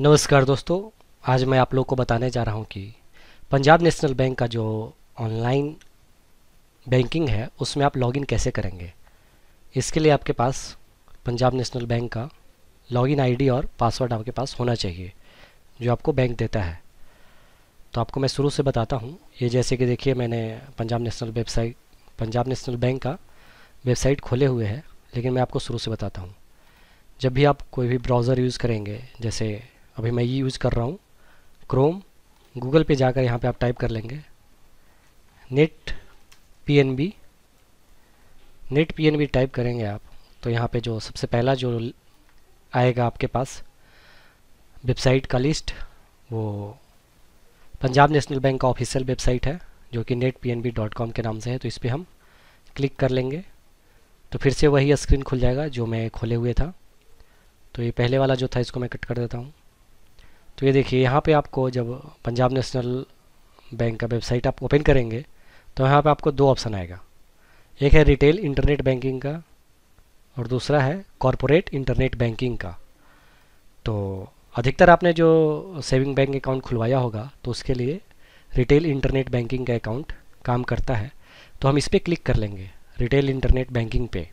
नमस्कार दोस्तों आज मैं आप लोग को बताने जा रहा हूँ कि पंजाब नेशनल बैंक का जो ऑनलाइन बैंकिंग है उसमें आप लॉगिन कैसे करेंगे इसके लिए आपके पास पंजाब नेशनल बैंक का लॉगिन आईडी और पासवर्ड आपके पास होना चाहिए जो आपको बैंक देता है तो आपको मैं शुरू से बताता हूँ ये जैसे कि देखिए मैंने Punjab National website Punjab National Bank का वेबसाइट खोले हुए है लेकिन मैं आपको शुरू से बताता हूँ जब भी आप कोई भी ब्राउज़र यूज़ करेंगे जैसे अभी मैं ये यूज़ कर रहा हूँ क्रोम गूगल पे जाकर यहाँ पे आप टाइप कर लेंगे net P net P type करेंगे आप तो यहाँ पे जो सबसे पहला जो आएगा आपके पास वेबसाइट का लिस्ट वो पंजाब नेशनल बैंक का ऑफिशियल वेबसाइट है जो कि नेट पी के नाम से है तो इस पर हम क्लिक कर लेंगे तो फिर से वही स्क्रीन खुल जाएगा जो मैं खोले हुए था तो ये पहले वाला जो था इसको मैं कट कर देता हूँ तो ये देखिए यहाँ पे आपको जब पंजाब नेशनल बैंक का वेबसाइट आप ओपन करेंगे तो यहाँ पे आपको दो ऑप्शन आएगा एक है रिटेल इंटरनेट बैंकिंग का और दूसरा है कॉरपोरेट इंटरनेट बैंकिंग का तो अधिकतर आपने जो सेविंग बैंक अकाउंट खुलवाया होगा तो उसके लिए रिटेल इंटरनेट बैंकिंग का अकाउंट काम करता है तो हम इस पर क्लिक कर लेंगे रिटेल इंटरनेट बैंकिंग पे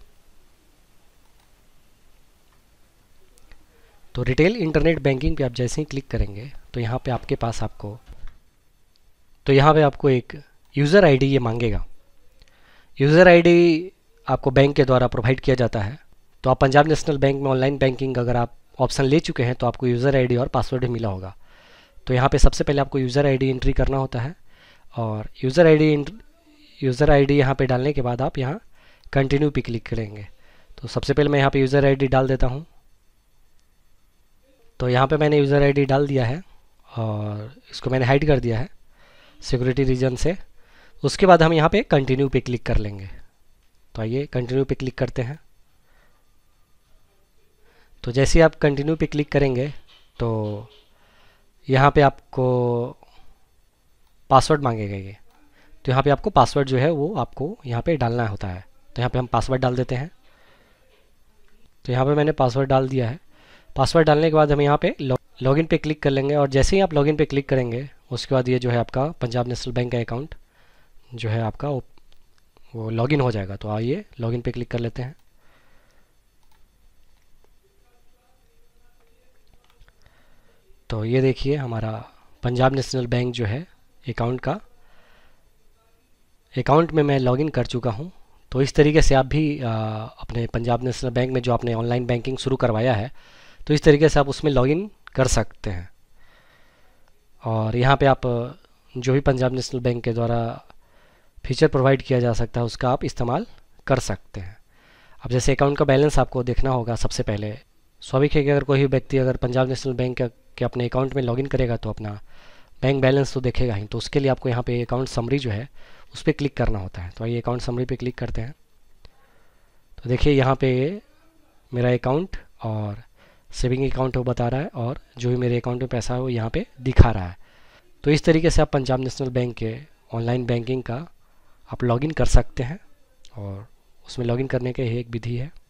तो रिटेल इंटरनेट बैंकिंग पे आप जैसे ही क्लिक करेंगे तो यहाँ पे आपके पास आपको तो यहाँ पे आपको एक यूज़र आईडी ये मांगेगा यूज़र आईडी आपको बैंक के द्वारा प्रोवाइड किया जाता है तो आप पंजाब नेशनल बैंक में ऑनलाइन बैंकिंग अगर आप ऑप्शन ले चुके हैं तो आपको यूज़र आई और पासवर्ड भी मिला होगा तो यहाँ पर सबसे पहले आपको यूज़र आई एंट्री करना होता है और user I D user I D यहाँ डालने के बाद आप यहाँ कंटिन्यू पे क्लिक करेंगे तो सबसे पहले मैं यहाँ पे यूज़र आईडी डाल देता हूँ तो यहाँ पे मैंने यूज़र आईडी डाल दिया है और इसको मैंने हाइड कर दिया है सिक्योरिटी रीजन से उसके बाद हम यहाँ पे कंटिन्यू पे क्लिक कर लेंगे तो आइए कंटिन्यू पे क्लिक करते हैं तो जैसे आप कंटिन्यू पे क्लिक करेंगे तो यहाँ पे आपको पासवर्ड मांगेगा ये तो यहाँ पे आपको पासवर्ड जो है वो आपको यहाँ पे डालना होता है तो यहाँ पे हम पासवर्ड डाल देते हैं तो यहाँ पे मैंने पासवर्ड डाल दिया है पासवर्ड डालने के बाद हम यहाँ पे लॉगिन पे क्लिक कर लेंगे और जैसे ही आप लॉगिन पे क्लिक करेंगे उसके बाद ये जो है आपका पंजाब नेशनल बैंक का अकाउंट जो है आपका वो लॉगिन हो जाएगा तो आइए लॉगिन पे क्लिक कर लेते हैं तो ये देखिए हमारा पंजाब नेशनल बैंक जो है अकाउंट का अकाउंट में मैं लॉगिन कर चुका हूँ तो इस तरीके से आप भी आ, अपने पंजाब नेशनल बैंक में जो आपने ऑनलाइन बैंकिंग शुरू करवाया है तो इस तरीके से आप उसमें लॉगिन कर सकते हैं और यहाँ पे आप जो भी पंजाब नेशनल बैंक के द्वारा फीचर प्रोवाइड किया जा सकता है उसका आप इस्तेमाल कर सकते हैं अब जैसे अकाउंट का बैलेंस आपको देखना होगा सबसे पहले स्वाभाविक है कि अगर कोई भी व्यक्ति अगर पंजाब नेशनल बैंक के अपने अकाउंट में लॉगिन करेगा तो अपना बैंक बैलेंस तो देखेगा ही तो उसके लिए आपको यहाँ पे अकाउंट समरी जो है उस पर क्लिक करना होता है तो आइए अकाउंट समरी पे क्लिक करते हैं तो देखिए यहाँ पे मेरा अकाउंट और सेविंग अकाउंट वो बता रहा है और जो भी मेरे अकाउंट में पैसा है वो यहाँ पे दिखा रहा है तो इस तरीके से आप पंजाब नेशनल बैंक के ऑनलाइन बैंकिंग का आप लॉगिन कर सकते हैं और उसमें लॉगिन करने के एक विधि है